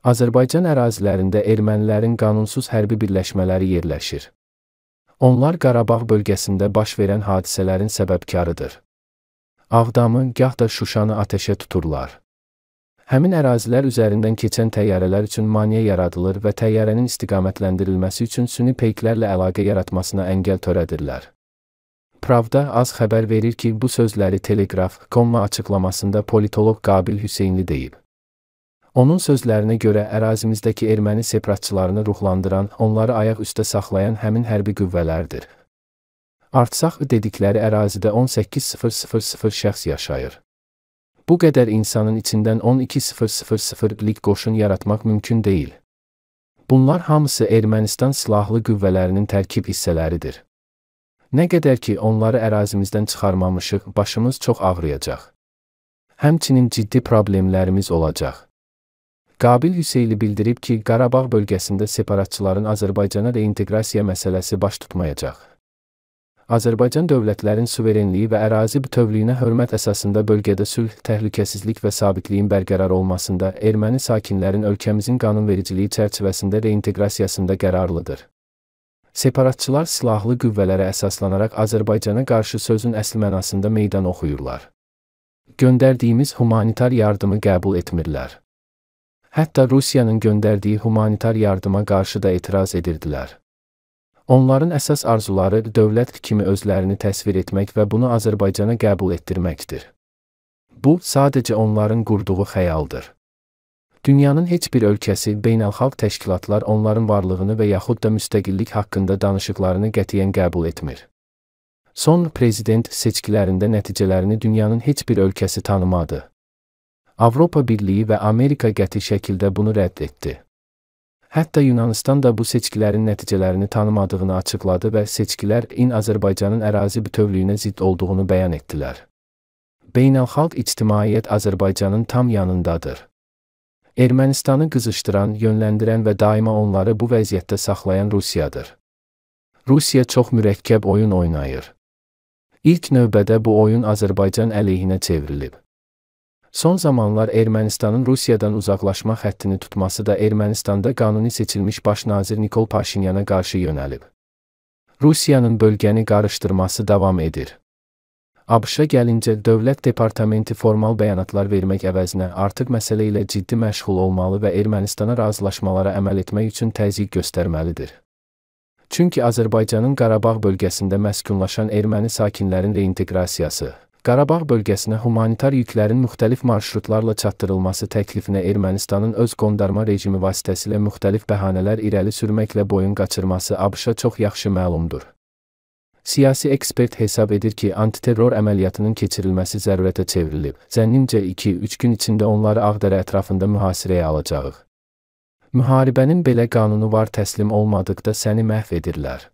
Azərbaycan ərazilərində ermənilərin qanunsuz hərbi birləşmələri yerləşir. Onlar Qarabağ bölgəsində baş verən hadisələrin səbəbkarıdır. Ağdamı, gah da Şuşanı atəşə tuturlar. Həmin ərazilər üzərindən keçən təyyarələr üçün maneə yaradılır və təyyarənin istiqamətləndirilməsi üçün süni peyklərlə əlaqə yaratmasına əngəl törədirlər. Pravda az xəbər verir ki, bu sözləri Telegraf.com açıqlamasında politoloq Qabil Hüseynli deyib. Onun sözlərinə görə ərazimizdəki erməni separatçılarını ruhlandıran, onları ayaq üstə saxlayan həmin hərbi qüvvələrdir. Artsaq dedikləri ərazidə 18.000 şəxs yaşayır. Bu qədər insanın içindən 12.000-lik qoşun yaratmaq mümkün deyil. Bunlar hamısı Ermənistan silahlı qüvvələrinin tərkib hissələridir. Nə qədər ki onları ərazimizdən çıxarmamışıq, başımız çox ağrıyacaq. Həmçinin ciddi problemlərimiz olacaq. Qabil Hüseyli bildirib ki, Qarabağ bölgəsində separatçıların Azərbaycana reinteqrasiya məsələsi baş tutmayacaq. Azərbaycan dövlətlərin suverenliyi və ərazi bütövlüyünə hörmət əsasında bölgədə sülh, təhlükəsizlik və sabitliyin bərqərar olmasında erməni sakinlərin ölkəmizin qanunvericiliyi çərçivəsində reinteqrasiyasında qərarlıdır. Separatçılar silahlı qüvvələrə əsaslanaraq Azərbaycana qarşı sözün əsl mənasında meydan oxuyurlar. Göndərdiyimiz humanitar yardımı qəbul etmirlər. Hətta Rusiyanın göndərdiyi humanitar yardıma qarşı da etiraz edirdilər. Onların əsas arzuları dövlət kimi özlərini təsvir etmək və bunu Azərbaycana qəbul etdirməkdir. Bu sadəcə onların qurduğu xəyaldır. Dünyanın heç bir ölkəsi, beynəlxalq təşkilatlar onların varlığını və yaxud da müstəqillik haqqında danışıqlarını qətiyyən qəbul etmir. Son prezident seçkilərində nəticələrini dünyanın heç bir ölkəsi tanımadı. Avropa Birliyi və Amerika qəti şəkildə bunu rədd etdi. Hətta Yunanistan da bu seçkilərin nəticələrini tanımadığını açıqladı və seçkilər in Azərbaycanın ərazi bütövlüyünə zidd olduğunu bəyan etdilər. Beynəlxalq ictimaiyyət Azərbaycanın tam yanındadır. Ermənistanı qızışdıran, yönləndirən və daima onları bu vəziyyətdə saxlayan Rusiyadır. Rusiya çox mürəkkəb oyun oynayır. İlk növbədə bu oyun Azərbaycan əleyhinə çevrilib. Son zamanlar Ermənistanın Rusiyadan uzaqlaşma xəttini tutması da Ermənistanda qanuni seçilmiş baş nazir Nikol Paşinyana qarşı yönəlib. Rusiyanın bölgəni qarışdırması davam edir. ABŞ-a gəlincə Dövlət Departamenti formal bəyanatlar vermək əvəzinə artıq məsələ ilə ciddi məşğul olmalı və Ermənistana razılaşmalara əməl etmək üçün təzyiq göstərməlidir. Çünki Azərbaycanın Qarabağ bölgəsində məskunlaşan erməni sakinlərin reinteqrasiyası Qarabağ bölgəsinə humanitar yüklərin müxtəlif marşrutlarla çatdırılması təklifinə Ermənistanın öz qondarma rejimi vasitəsilə müxtəlif bəhanələr irəli sürməklə boyun qaçırması ABŞ-a çox yaxşı məlumdur. Siyasi ekspert hesab edir ki, antiterror əməliyyatının keçirilməsi zərurətə çevrilib. Zənnimcə 2-3 gün içində onları Ağdərə ətrafında mühasirəyə alacağıq. Müharibənin belə qanunu var, təslim olmadıqda səni məhv edirlər.